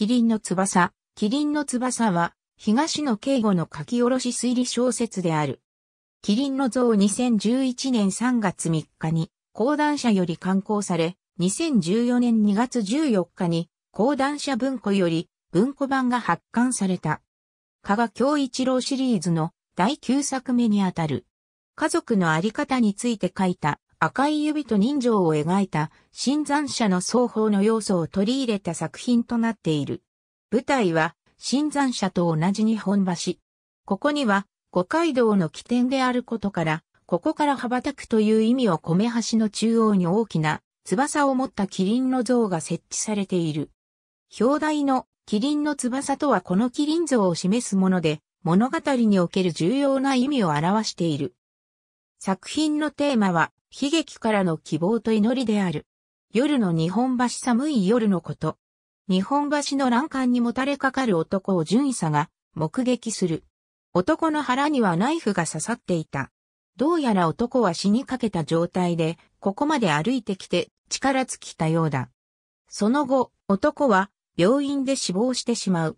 キリンの翼。キリンの翼は、東野敬吾の書き下ろし推理小説である。キリンの像2011年3月3日に、講談社より刊行され、2014年2月14日に、講談社文庫より、文庫版が発刊された。加賀京一郎シリーズの第9作目にあたる。家族のあり方について書いた赤い指と人情を描いた、新山社の双方の要素を取り入れた作品となっている。舞台は、新山社と同じ日本橋。ここには、五街道の起点であることから、ここから羽ばたくという意味を米橋の中央に大きな翼を持ったキリンの像が設置されている。表題のキリンの翼とはこのキリン像を示すもので、物語における重要な意味を表している。作品のテーマは、悲劇からの希望と祈りである。夜の日本橋寒い夜のこと。日本橋の欄干にもたれかかる男を巡査が目撃する。男の腹にはナイフが刺さっていた。どうやら男は死にかけた状態で、ここまで歩いてきて力尽きたようだ。その後、男は病院で死亡してしまう。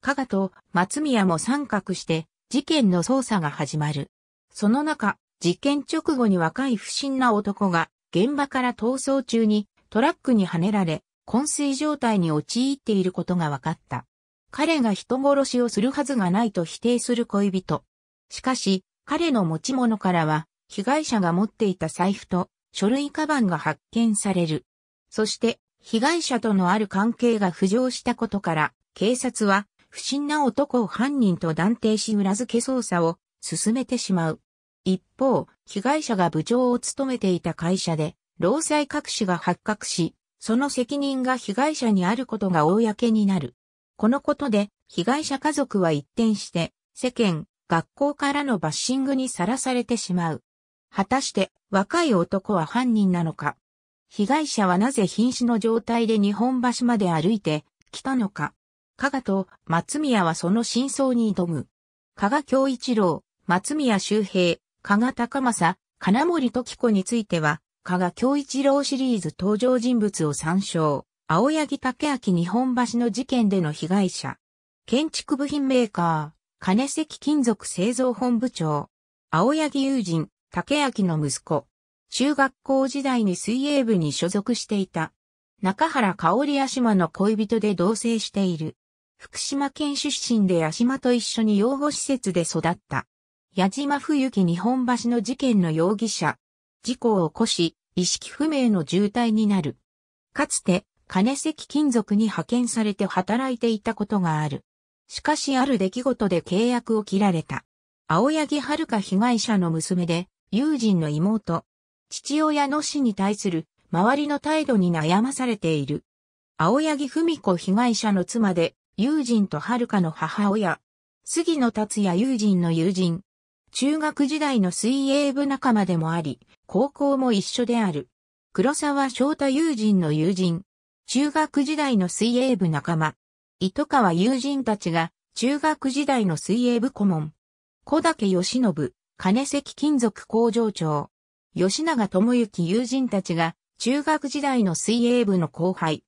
加賀と松宮も参画して事件の捜査が始まる。その中、事件直後に若い不審な男が現場から逃走中にトラックにはねられ、昏睡状態に陥っていることが分かった。彼が人殺しをするはずがないと否定する恋人。しかし、彼の持ち物からは、被害者が持っていた財布と書類カバンが発見される。そして、被害者とのある関係が浮上したことから、警察は不審な男を犯人と断定し裏付け捜査を進めてしまう。一方、被害者が部長を務めていた会社で、労災隠しが発覚し、その責任が被害者にあることが公になる。このことで、被害者家族は一転して、世間、学校からのバッシングにさらされてしまう。果たして、若い男は犯人なのか被害者はなぜ瀕死の状態で日本橋まで歩いて来たのか加賀と松宮はその真相に挑む。加賀京一郎、松宮周平、加賀高政、金森時子については、加賀京一郎シリーズ登場人物を参照。青柳竹明日本橋の事件での被害者。建築部品メーカー、金石金属製造本部長。青柳友人、竹明の息子。中学校時代に水泳部に所属していた。中原香里屋島の恋人で同棲している。福島県出身で屋島と一緒に養護施設で育った。矢島冬樹日本橋の事件の容疑者。事故を起こし、意識不明の重体になる。かつて、金石金属に派遣されて働いていたことがある。しかしある出来事で契約を切られた。青柳遥被害者の娘で、友人の妹。父親の死に対する周りの態度に悩まされている。青柳文子被害者の妻で、友人と遥の母親。杉野達也友人の友人。中学時代の水泳部仲間でもあり、高校も一緒である。黒沢翔太友人の友人。中学時代の水泳部仲間。糸川友人たちが、中学時代の水泳部顧問。小竹義信、金関金属工場長。吉永智之友人たちが、中学時代の水泳部の後輩。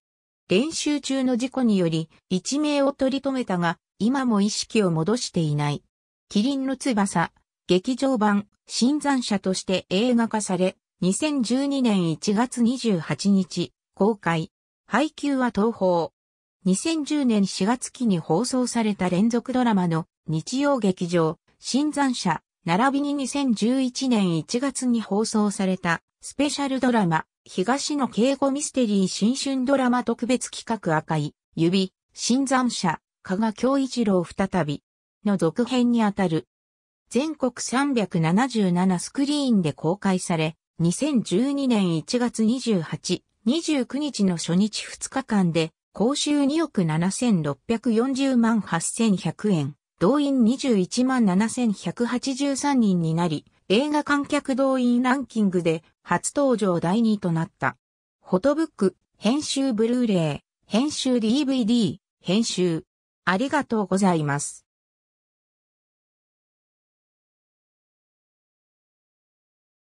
練習中の事故により、一命を取り留めたが、今も意識を戻していない。キリンの翼、劇場版、新山者として映画化され、2012年1月28日、公開。配給は東宝。2010年4月期に放送された連続ドラマの日曜劇場、新山者、並びに2011年1月に放送されたスペシャルドラマ、東野敬吾ミステリー新春ドラマ特別企画赤い、指、新山者、加賀京一郎再び、の続編にあたる全国377スクリーンで公開され、2012年1月28、29日の初日2日間で、公衆2億7640万8100円、動員21万7183人になり、映画観客動員ランキングで初登場第2位となった。フォトブック、編集ブルーレイ、編集 DVD、編集。ありがとうございます。